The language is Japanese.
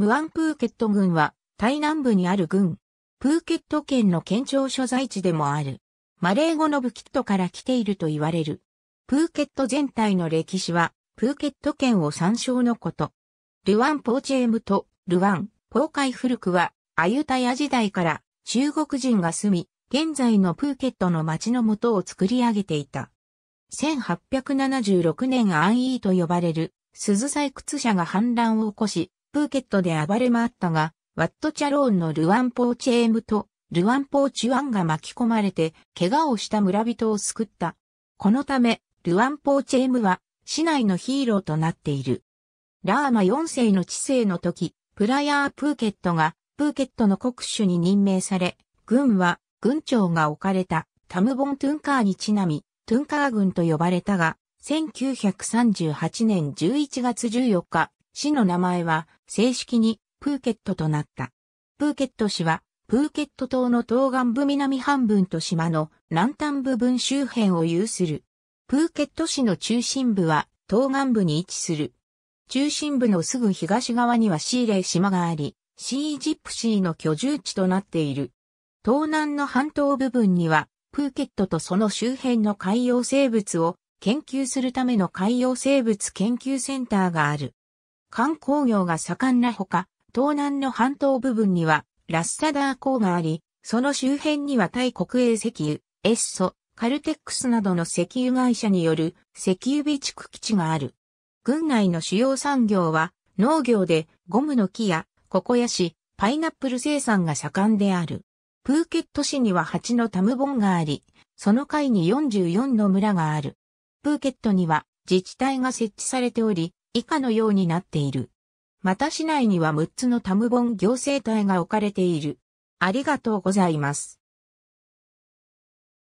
ムアンプーケット郡は、台南部にある郡。プーケット県の県庁所在地でもある。マレー語のブキットから来ていると言われる。プーケット全体の歴史は、プーケット県を参照のこと。ルワンポーチェームとルワン、ポーカイ古くは、アユタヤ時代から中国人が住み、現在のプーケットの町の元を作り上げていた。1876年アンイーと呼ばれる、鈴採掘者が反乱を起こし、プーケットで暴れ回ったが、ワットチャローンのルワンポーチェームとルワンポーチュワンが巻き込まれて怪我をした村人を救った。このため、ルワンポーチェームは市内のヒーローとなっている。ラーマ4世の治世の時、プラヤープーケットがプーケットの国主に任命され、軍は軍長が置かれたタムボン・トゥンカーにちなみ、トゥンカー軍と呼ばれたが、1938年11月14日、市の名前は正式にプーケットとなった。プーケット市は、プーケット島の東岸部南半分と島の南端部分周辺を有する。プーケット市の中心部は東岸部に位置する。中心部のすぐ東側にはシーレイ島があり、シージプシーの居住地となっている。東南の半島部分には、プーケットとその周辺の海洋生物を研究するための海洋生物研究センターがある。観光業が盛んなほか、東南の半島部分にはラッサダー港があり、その周辺にはタイ国営石油、エッソ、カルテックスなどの石油会社による石油備蓄基地がある。軍内の主要産業は農業でゴムの木やココヤシ、パイナップル生産が盛んである。プーケット市には8のタムボンがあり、その階に44の村がある。プーケットには自治体が設置されており、以下のようになっている。また市内には6つのタムボン行政体が置かれている。ありがとうございます。